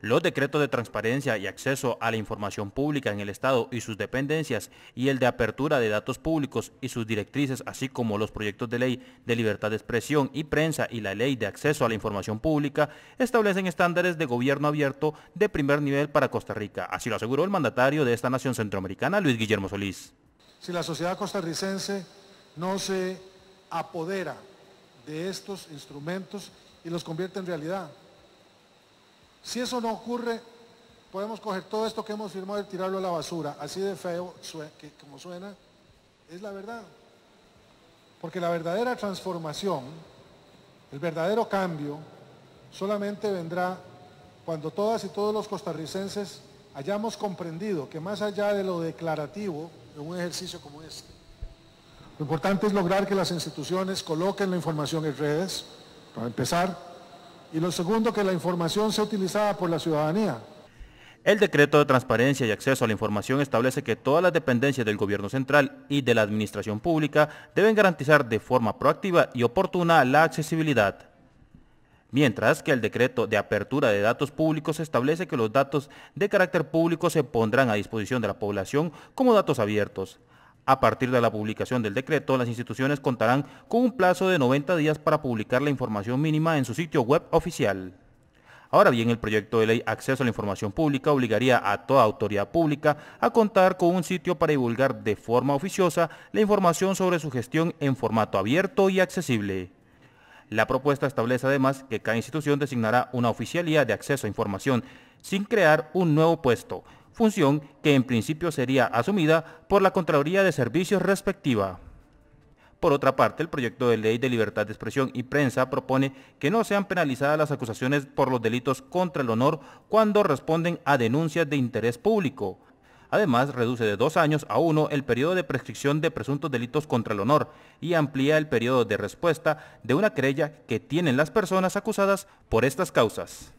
los decretos de transparencia y acceso a la información pública en el Estado y sus dependencias y el de apertura de datos públicos y sus directrices, así como los proyectos de ley de libertad de expresión y prensa y la ley de acceso a la información pública, establecen estándares de gobierno abierto de primer nivel para Costa Rica. Así lo aseguró el mandatario de esta nación centroamericana, Luis Guillermo Solís. Si la sociedad costarricense no se apodera de estos instrumentos y los convierte en realidad, si eso no ocurre, podemos coger todo esto que hemos firmado y tirarlo a la basura. Así de feo que, como suena, es la verdad. Porque la verdadera transformación, el verdadero cambio, solamente vendrá cuando todas y todos los costarricenses hayamos comprendido que más allá de lo declarativo, de un ejercicio como este, lo importante es lograr que las instituciones coloquen la información en redes, para empezar, y lo segundo, que la información sea utilizada por la ciudadanía. El decreto de transparencia y acceso a la información establece que todas las dependencias del gobierno central y de la administración pública deben garantizar de forma proactiva y oportuna la accesibilidad. Mientras que el decreto de apertura de datos públicos establece que los datos de carácter público se pondrán a disposición de la población como datos abiertos, a partir de la publicación del decreto, las instituciones contarán con un plazo de 90 días para publicar la información mínima en su sitio web oficial. Ahora bien, el proyecto de ley Acceso a la Información Pública obligaría a toda autoridad pública a contar con un sitio para divulgar de forma oficiosa la información sobre su gestión en formato abierto y accesible. La propuesta establece además que cada institución designará una oficialía de acceso a información sin crear un nuevo puesto, función que en principio sería asumida por la Contraloría de Servicios respectiva. Por otra parte, el proyecto de ley de libertad de expresión y prensa propone que no sean penalizadas las acusaciones por los delitos contra el honor cuando responden a denuncias de interés público. Además, reduce de dos años a uno el periodo de prescripción de presuntos delitos contra el honor y amplía el periodo de respuesta de una querella que tienen las personas acusadas por estas causas.